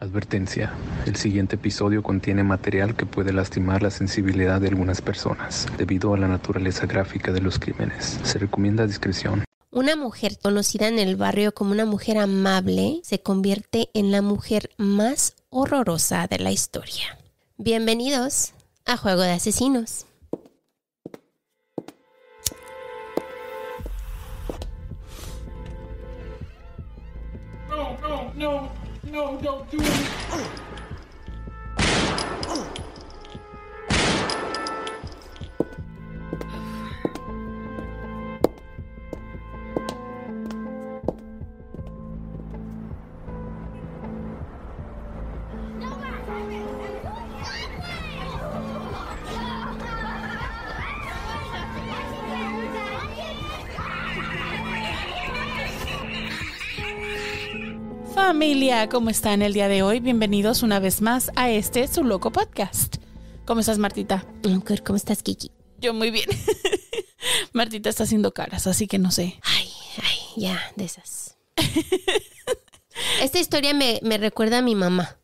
Advertencia. El siguiente episodio contiene material que puede lastimar la sensibilidad de algunas personas debido a la naturaleza gráfica de los crímenes. Se recomienda discreción. Una mujer conocida en el barrio como una mujer amable se convierte en la mujer más horrorosa de la historia. Bienvenidos a Juego de Asesinos. No, no, no. No, don't do it. familia, ¿cómo están el día de hoy? Bienvenidos una vez más a este Su Loco Podcast. ¿Cómo estás, Martita? ¿Cómo estás, Kiki? Yo muy bien. Martita está haciendo caras, así que no sé. Ay, ay, ya, de esas. Esta historia me, recuerda a mi mamá.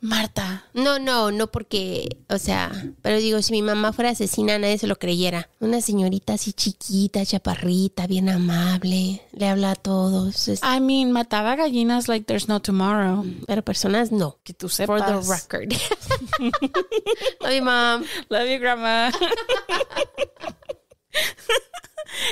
Marta. No, no, no porque, o sea, pero digo, si mi mamá fuera asesina, nadie se lo creyera. Una señorita así chiquita, chaparrita, bien amable, le habla a todos. I mean, mataba gallinas like there's no tomorrow. Pero personas no. Que tú sepas. For the record. Love you, mom. Love you, grandma.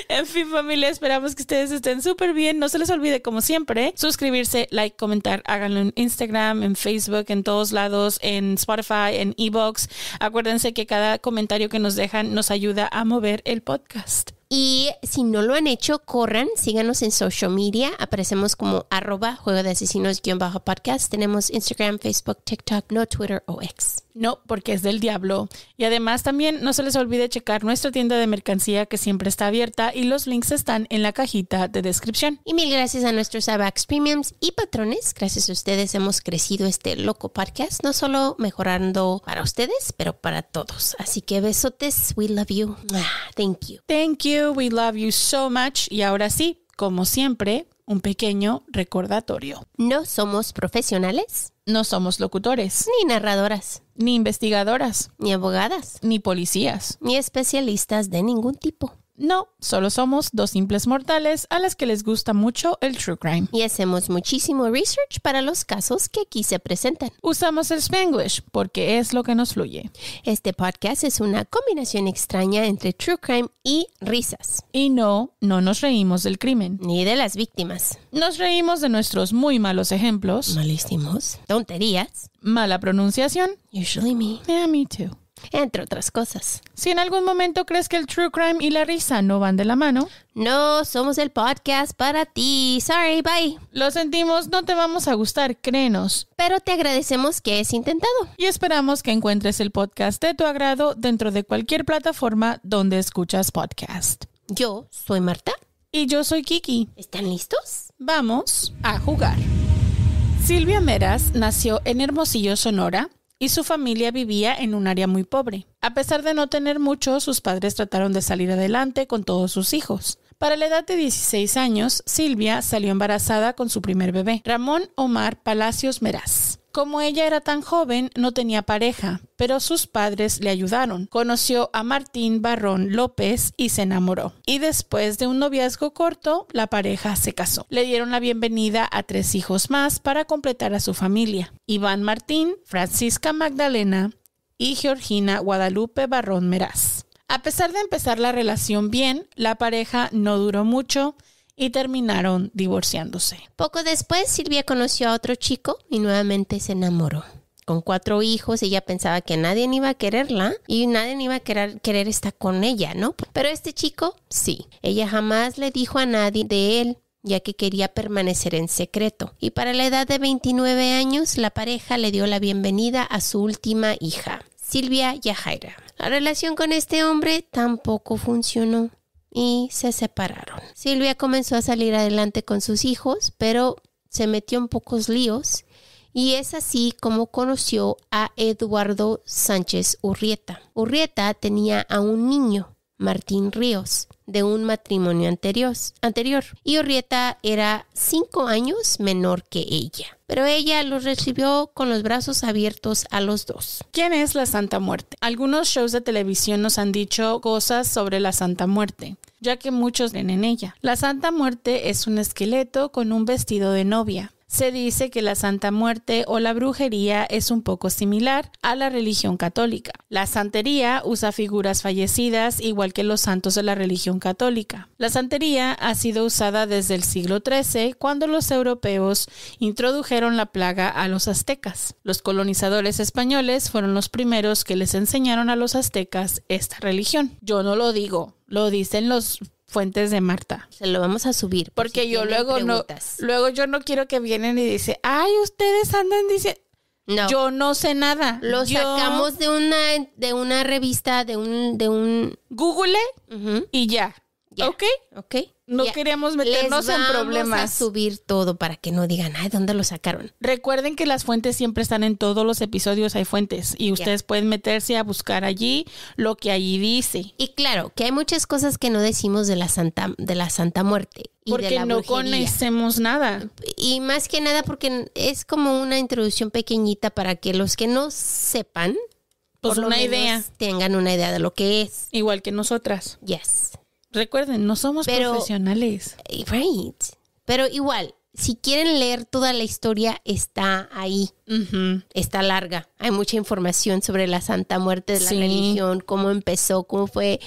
En fin, familia, esperamos que ustedes estén súper bien. No se les olvide, como siempre, suscribirse, like, comentar. Háganlo en Instagram, en Facebook, en todos lados, en Spotify, en Ebox. Acuérdense que cada comentario que nos dejan nos ayuda a mover el podcast. Y si no lo han hecho, corran, síganos en social media. Aparecemos como arroba juego de asesinos-podcast. Tenemos Instagram, Facebook, TikTok, no Twitter o X. No, porque es del diablo. Y además también no se les olvide checar nuestra tienda de mercancía que siempre está abierta y los links están en la cajita de descripción. Y mil gracias a nuestros ABAX Premiums y patrones. Gracias a ustedes hemos crecido este loco podcast, no solo mejorando para ustedes, pero para todos. Así que besotes, we love you. Ah, thank you. Thank you, we love you so much. Y ahora sí, como siempre, un pequeño recordatorio. No somos profesionales. No somos locutores. Ni narradoras. Ni investigadoras. Ni abogadas. Ni policías. Ni especialistas de ningún tipo. No, solo somos dos simples mortales a las que les gusta mucho el true crime. Y hacemos muchísimo research para los casos que aquí se presentan. Usamos el spanglish porque es lo que nos fluye. Este podcast es una combinación extraña entre true crime y risas. Y no, no nos reímos del crimen. Ni de las víctimas. Nos reímos de nuestros muy malos ejemplos. Malísimos. Tonterías. Mala pronunciación. Usually me. Yeah, me too entre otras cosas. Si en algún momento crees que el true crime y la risa no van de la mano, no somos el podcast para ti. Sorry, bye. Lo sentimos, no te vamos a gustar, créenos. Pero te agradecemos que es intentado. Y esperamos que encuentres el podcast de tu agrado dentro de cualquier plataforma donde escuchas podcast. Yo soy Marta. Y yo soy Kiki. ¿Están listos? Vamos a jugar. Silvia Meras nació en Hermosillo, Sonora, y su familia vivía en un área muy pobre. A pesar de no tener mucho, sus padres trataron de salir adelante con todos sus hijos. Para la edad de 16 años, Silvia salió embarazada con su primer bebé, Ramón Omar Palacios Meraz. Como ella era tan joven, no tenía pareja, pero sus padres le ayudaron. Conoció a Martín Barrón López y se enamoró. Y después de un noviazgo corto, la pareja se casó. Le dieron la bienvenida a tres hijos más para completar a su familia. Iván Martín, Francisca Magdalena y Georgina Guadalupe Barrón Meraz. A pesar de empezar la relación bien, la pareja no duró mucho y terminaron divorciándose. Poco después, Silvia conoció a otro chico y nuevamente se enamoró. Con cuatro hijos, ella pensaba que nadie iba a quererla y nadie iba a querer, querer estar con ella, ¿no? Pero este chico, sí. Ella jamás le dijo a nadie de él ya que quería permanecer en secreto. Y para la edad de 29 años, la pareja le dio la bienvenida a su última hija. Silvia Yajaira. La relación con este hombre tampoco funcionó y se separaron. Silvia comenzó a salir adelante con sus hijos, pero se metió en pocos líos y es así como conoció a Eduardo Sánchez Urrieta. Urrieta tenía a un niño, Martín Ríos, de un matrimonio anterior, anterior. Y Orrieta era cinco años menor que ella, pero ella los recibió con los brazos abiertos a los dos. ¿Quién es la Santa Muerte? Algunos shows de televisión nos han dicho cosas sobre la Santa Muerte ya que muchos ven en ella. La Santa Muerte es un esqueleto con un vestido de novia, se dice que la Santa Muerte o la brujería es un poco similar a la religión católica. La santería usa figuras fallecidas igual que los santos de la religión católica. La santería ha sido usada desde el siglo XIII cuando los europeos introdujeron la plaga a los aztecas. Los colonizadores españoles fueron los primeros que les enseñaron a los aztecas esta religión. Yo no lo digo, lo dicen los fuentes de Marta. Se lo vamos a subir. Porque yo luego no, luego yo no quiero que vienen y dicen, ay, ustedes andan, dice, no. Yo no sé nada. Lo sacamos de una, de una revista, de un, de un. Google y ya. Ok no queremos meternos en problemas. a subir todo para que no digan, ay, ¿dónde lo sacaron? Recuerden que las fuentes siempre están en todos los episodios, hay fuentes y ustedes pueden meterse a buscar allí lo que allí dice. Y claro, que hay muchas cosas que no decimos de la Santa, de la Santa Muerte. porque no conocemos nada. Y más que nada porque es como una introducción pequeñita para que los que no sepan, pues por una idea. tengan una idea de lo que es. Igual que nosotras. Yes recuerden, no somos profesionales. Eh, Pero igual, si quieren leer toda la historia, está ahí. Está larga. Hay mucha información sobre la Santa Muerte de la religión, cómo empezó, cómo fue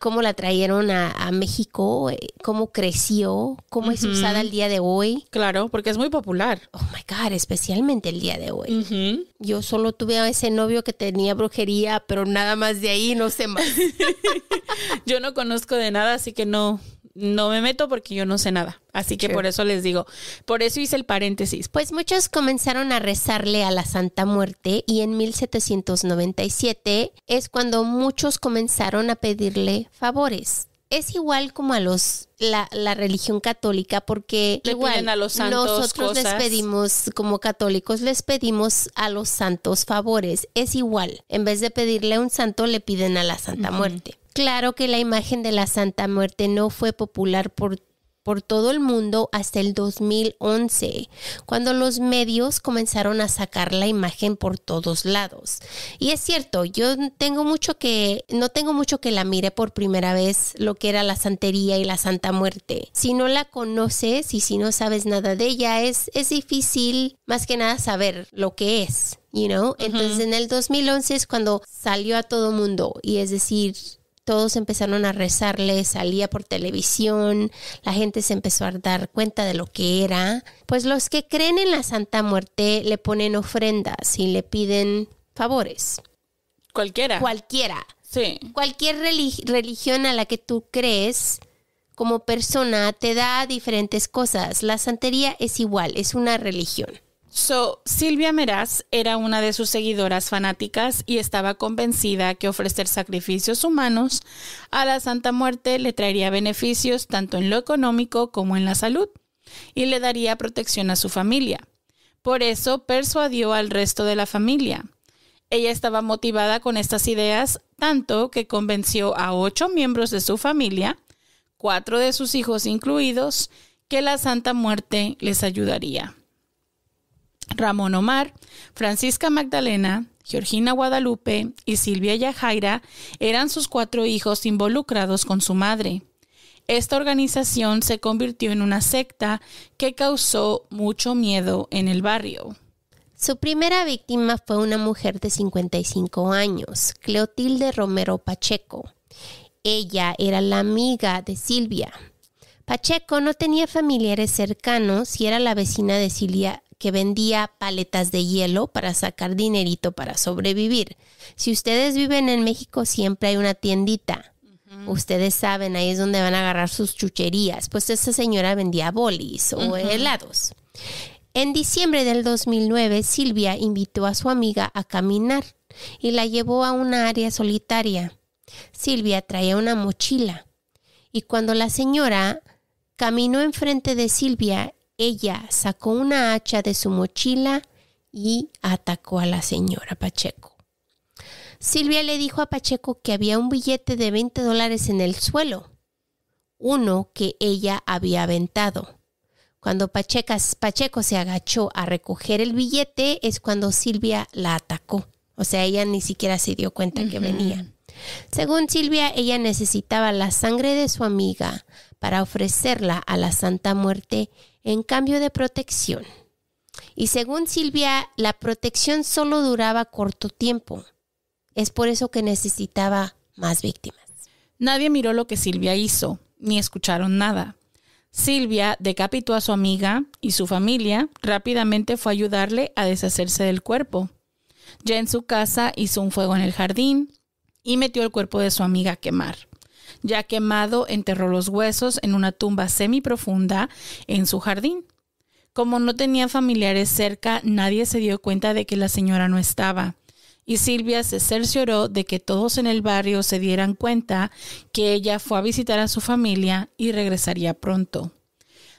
cómo la trajeron a, México, eh, cómo creció, cómo es usada el día de hoy. Claro, porque es muy popular. Oh my God, especialmente el día de hoy. Yo solo tuve a ese novio que tenía brujería, pero nada más de ahí, no sé más. Yo no conozco de nada, así que no, no me meto porque yo no sé nada. Así que por eso les digo, por eso hice el paréntesis. Pues muchos comenzaron a rezarle a la Santa Muerte y en 1797 es cuando muchos comenzaron a pedirle favores. Es igual como a los la, religión católica porque igual a nosotros les pedimos como católicos les pedimos a los santos favores es igual en vez de pedirle a un santo le piden a la Santa Muerte Claro que la imagen de la Santa Muerte no fue popular por por todo el mundo hasta el 2011, cuando los medios comenzaron a sacar la imagen por todos lados. Y es cierto, yo tengo mucho que no tengo mucho que la mire por primera vez lo que era la santería y la Santa Muerte. Si no la conoces y si no sabes nada de ella, es es difícil más que nada saber lo que es. You know? Entonces en el 2011 es cuando salió a todo mundo y es decir, todos empezaron a rezarle, salía por televisión, la gente se empezó a dar cuenta de lo que era. Pues los que creen en la Santa Muerte le ponen ofrendas y le piden favores. Cualquiera. Cualquiera. Sí. Cualquier religión a la que tú crees como persona te da diferentes cosas. La santería es igual, es una religión. So, Silvia Meraz era una de sus seguidoras fanáticas y estaba convencida que ofrecer sacrificios humanos a la Santa Muerte le traería beneficios tanto en lo económico como en la salud y le daría protección a su familia. Por eso persuadió al resto de la familia. Ella estaba motivada con estas ideas tanto que convenció a ocho miembros de su familia, cuatro de sus hijos incluidos, que la Santa Muerte les ayudaría. Ramón Omar, Francisca Magdalena, Georgina Guadalupe y Silvia Yajaira eran sus cuatro hijos involucrados con su madre. Esta organización se convirtió en una secta que causó mucho miedo en el barrio. Su primera víctima fue una mujer de 55 años, Cleotilde Romero Pacheco. Ella era la amiga de Silvia. Pacheco no tenía familiares cercanos y era la vecina de Silvia, que vendía paletas de hielo para sacar dinerito para sobrevivir. Si ustedes viven en México, siempre hay una tiendita. Ustedes saben, ahí es donde van a agarrar sus chucherías. Pues esta señora vendía bolis o helados. En diciembre del 2009, Silvia invitó a su amiga a caminar y la llevó a una área solitaria. Silvia traía una mochila y cuando la señora caminó enfrente de Silvia, ella sacó una hacha de su mochila y atacó a la señora Pacheco. Silvia le dijo a Pacheco que había un billete de 20 dólares en el suelo, uno que ella había aventado. Cuando Pacheco se agachó a recoger el billete es cuando Silvia la atacó. O sea, ella ni siquiera se dio cuenta que venía. Según Silvia, ella necesitaba la sangre de su amiga para ofrecerla a la Santa Muerte en cambio de protección. Y según Silvia, la protección solo duraba corto tiempo. Es por eso que necesitaba más víctimas. Nadie miró lo que Silvia hizo, ni escucharon nada. Silvia decapitó a su amiga y su familia rápidamente fue a ayudarle a deshacerse del cuerpo. Ya en su casa hizo un fuego en el jardín y metió el cuerpo de su amiga a quemar ya quemado, enterró los huesos en una tumba semiprofunda en su jardín. Como no tenía familiares cerca, nadie se dio cuenta de que la señora no estaba. Y Silvia se cercioró de que todos en el barrio se dieran cuenta que ella fue a visitar a su familia y regresaría pronto.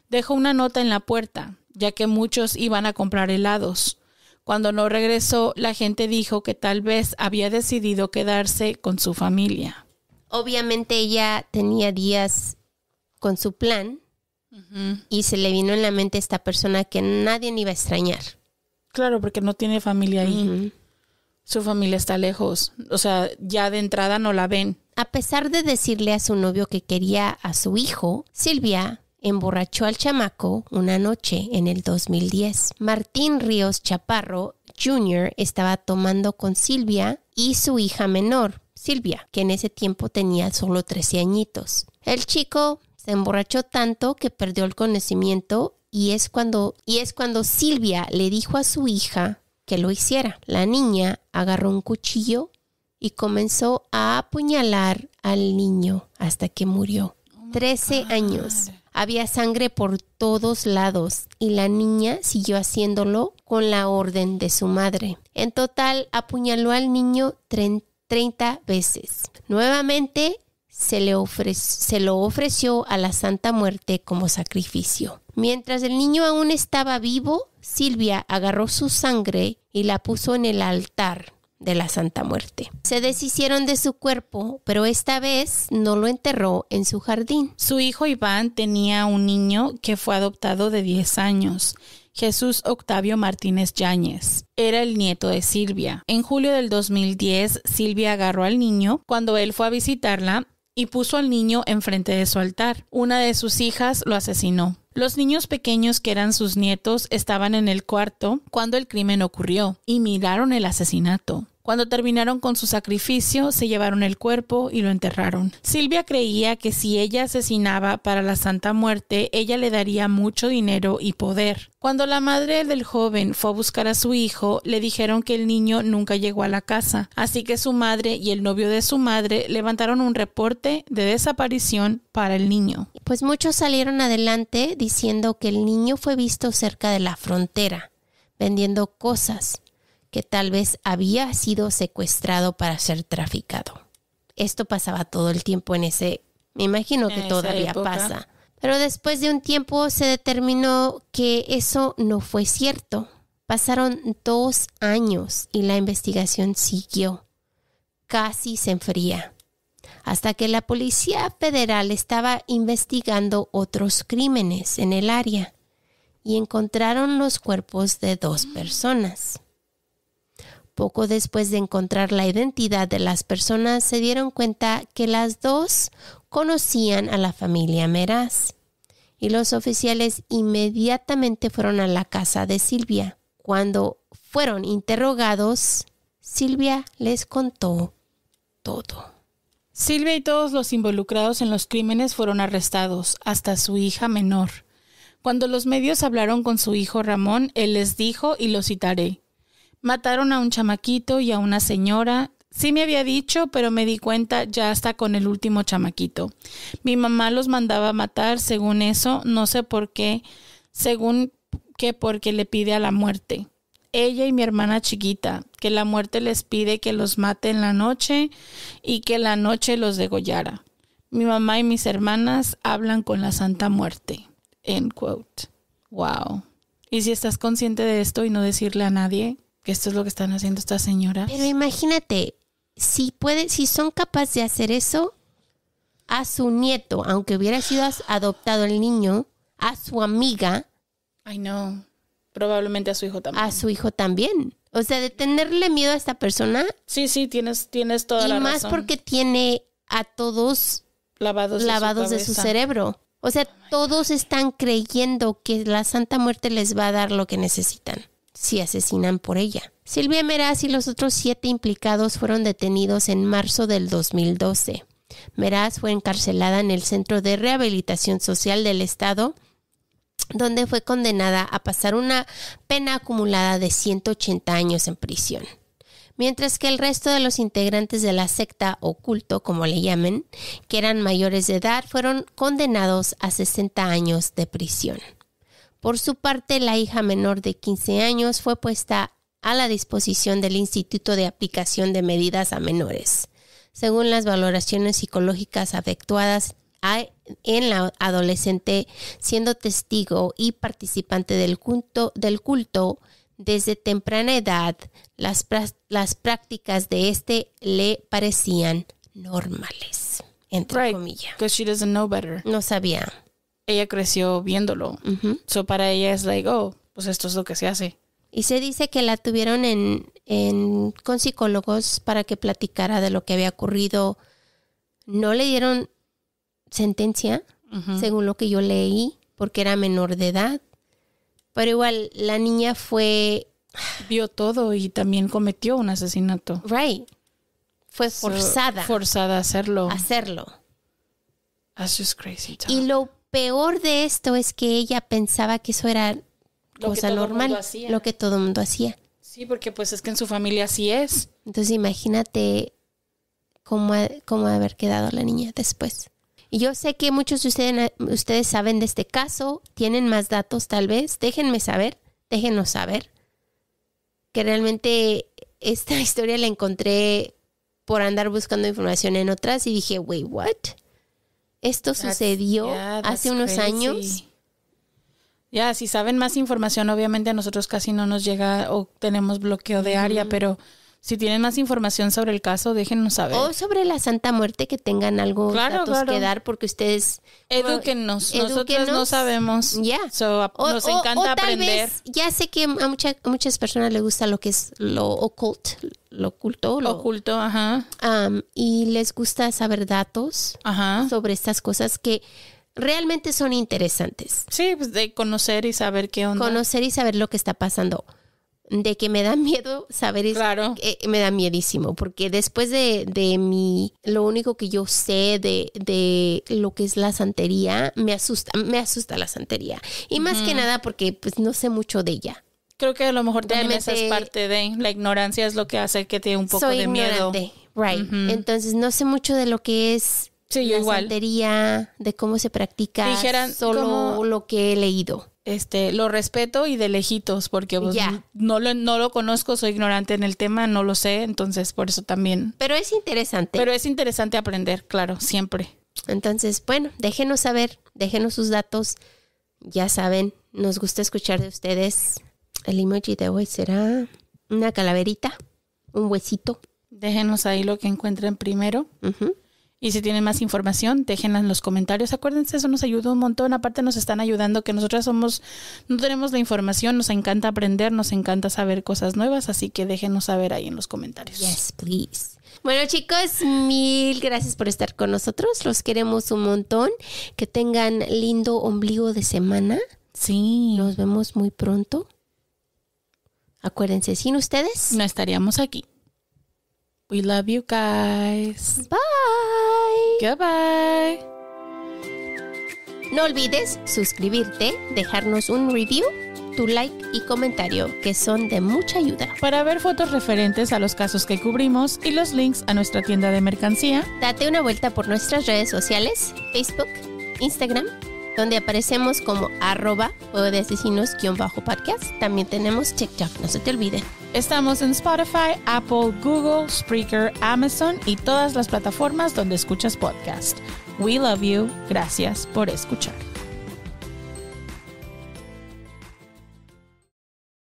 Dejó una nota en la puerta, ya que muchos iban a comprar helados. Cuando no regresó, la gente dijo que tal vez había decidido quedarse con su familia. Obviamente ella tenía días con su plan y se le vino en la mente esta persona que nadie iba a extrañar. Claro, porque no tiene familia ahí. Su familia está lejos. O sea, ya de entrada no la ven. A pesar de decirle a su novio que quería a su hijo, Silvia emborrachó al chamaco una noche en el 2010. Martín Ríos Chaparro Jr. estaba tomando con Silvia y su hija menor, Silvia, que en ese tiempo tenía solo 13 añitos. El chico se emborrachó tanto que perdió el conocimiento y es cuando, y es cuando Silvia le dijo a su hija que lo hiciera. La niña agarró un cuchillo y comenzó a apuñalar al niño hasta que murió. 13 años. Había sangre por todos lados y la niña siguió haciéndolo con la orden de su madre. En total apuñaló al niño 30 30 veces. Nuevamente se, le se lo ofreció a la Santa Muerte como sacrificio. Mientras el niño aún estaba vivo, Silvia agarró su sangre y la puso en el altar de la Santa Muerte. Se deshicieron de su cuerpo, pero esta vez no lo enterró en su jardín. Su hijo Iván tenía un niño que fue adoptado de 10 años Jesús Octavio Martínez Yáñez. Era el nieto de Silvia. En julio del 2010, Silvia agarró al niño. Cuando él fue a visitarla, y puso al niño enfrente de su altar. Una de sus hijas lo asesinó. Los niños pequeños que eran sus nietos estaban en el cuarto cuando el crimen ocurrió y miraron el asesinato. Cuando terminaron con su sacrificio, se llevaron el cuerpo y lo enterraron. Silvia creía que si ella asesinaba para la Santa Muerte, ella le daría mucho dinero y poder. Cuando la madre del joven fue a buscar a su hijo, le dijeron que el niño nunca llegó a la casa, así que su madre y el novio de su madre levantaron un reporte de desaparición para el niño. Pues muchos salieron adelante diciendo que el niño fue visto cerca de la frontera, vendiendo cosas que tal vez había sido secuestrado para ser traficado. Esto pasaba todo el tiempo en ese, me imagino que todavía pasa. Pero después de un tiempo se determinó que eso no fue cierto. Pasaron dos años y la investigación siguió. Casi se enfría. Hasta que la Policía Federal estaba investigando otros crímenes en el área y encontraron los cuerpos de dos ah. personas poco después de encontrar la identidad de las personas, se dieron cuenta que las dos conocían a la familia Meraz. Y los oficiales inmediatamente fueron a la casa de Silvia. Cuando fueron interrogados, Silvia les contó todo. Silvia y todos los involucrados en los crímenes fueron arrestados, hasta su hija menor. Cuando los medios hablaron con su hijo Ramón, él les dijo, y lo citaré, Mataron a un chamaquito y a una señora. Sí me había dicho, pero me di cuenta ya hasta con el último chamaquito. Mi mamá los mandaba a matar, según eso, no sé por qué, según que porque le pide a la muerte. Ella y mi hermana chiquita, que la muerte les pide que los mate en la noche y que la noche los degollara. Mi mamá y mis hermanas hablan con la Santa Muerte. quote. Wow. ¿Y si estás consciente de esto y no decirle a nadie? que esto es lo que están haciendo estas señoras. Pero imagínate, si puede, si son capaces de hacer eso a su nieto, aunque hubiera sido adoptado el niño, a su amiga. Ay, no. Probablemente a su hijo también. A su hijo también. O sea, de tenerle miedo a esta persona. Sí, sí, tienes, tienes toda la razón. Y más porque tiene a todos lavados, lavados de, su, cerebro. O sea, oh todos están creyendo que la Santa Muerte les va a dar lo que necesitan si asesinan por ella. Silvia Meraz y los otros siete implicados fueron detenidos en marzo del 2012. Meraz fue encarcelada en el Centro de Rehabilitación Social del Estado, donde fue condenada a pasar una pena acumulada de 180 años en prisión. Mientras que el resto de los integrantes de la secta oculto, como le llamen, que eran mayores de edad, fueron condenados a 60 años de prisión. Por su parte, la hija menor de 15 años fue puesta a la disposición del Instituto de Aplicación de Medidas a Menores, según las valoraciones psicológicas afectuadas en la adolescente, siendo testigo y participante del culto, desde temprana edad, las, prácticas de este le parecían normales. Entre comillas. No sabía ella creció viéndolo. para ella es like, oh, pues esto es lo que se hace. Y se dice que la tuvieron en, en, con psicólogos para que platicara de lo que había ocurrido. No le dieron sentencia, según lo que yo leí, porque era menor de edad. Pero igual, la niña fue... Vio todo y también cometió un asesinato. Right. Fue forzada. forzada a hacerlo. Hacerlo. That's just crazy. Y lo peor de esto es que ella pensaba que eso era cosa normal, lo que todo el mundo hacía. Sí, porque pues es que en su familia así es. Entonces imagínate cómo, cómo haber quedado la niña después. Y yo sé que muchos de ustedes, ustedes saben de este caso, tienen más datos tal vez, déjenme saber, déjenos saber. Que realmente esta historia la encontré por andar buscando información en otras y dije, wait, what? Esto sucedió hace unos años. Ya, si saben más información, obviamente a nosotros casi no nos llega o tenemos bloqueo de área, mm. pero si tienen más información sobre el caso, déjenos saber. O sobre la Santa Muerte, que tengan algo claro, que dar, porque ustedes... eduquennos Nosotros no sabemos. Ya. nos encanta o, aprender. Tal vez, ya sé que a, mucha, muchas personas les gusta lo que es lo lo oculto. Lo, oculto, ajá. y les gusta saber datos ajá. sobre estas cosas que realmente son interesantes. Sí, pues de conocer y saber qué onda. Conocer y saber lo que está pasando de que me da miedo saber eso. me da miedísimo, porque después de, mi, lo único que yo sé de, de, lo que es la santería, me asusta, me asusta la santería. Y más que nada porque pues no sé mucho de ella. Creo que a lo mejor también esa es parte de la ignorancia es lo que hace que te dé un poco de miedo. Right. Entonces no sé mucho de lo que es la santería, de cómo se practica, solo lo que he leído este, lo respeto y de lejitos, porque pues, no, lo, no lo conozco, soy ignorante en el tema, no lo sé, entonces por eso también. Pero es interesante. Pero es interesante aprender, claro, siempre. Entonces, bueno, déjenos saber, déjenos sus datos, ya saben, nos gusta escuchar de ustedes. El emoji de hoy será una calaverita, un huesito. Déjenos ahí lo que encuentren primero. Y si tienen más información, déjenla en los comentarios. Acuérdense, eso nos ayuda un montón. Aparte nos están ayudando que nosotras somos, no tenemos la información, nos encanta aprender, nos encanta saber cosas nuevas, así que déjenos saber ahí en los comentarios. Yes, please. Bueno chicos, mil gracias por estar con nosotros. Los queremos un montón. Que tengan lindo ombligo de semana. Sí. Nos vemos muy pronto. Acuérdense, sin ustedes no estaríamos aquí. We love you guys. Bye bye. No olvides suscribirte, dejarnos un review, tu like y comentario, que son de mucha ayuda. Para ver fotos referentes a los casos que cubrimos y los links a nuestra tienda de mercancía, date una vuelta por nuestras redes sociales, Facebook, Instagram, donde aparecemos como arroba, o de Asesinos También tenemos TikTok, no se te olvide. Estamos en Spotify, Apple, Google, Spreaker, Amazon y todas las plataformas donde escuchas podcast. We love you. Gracias por escuchar.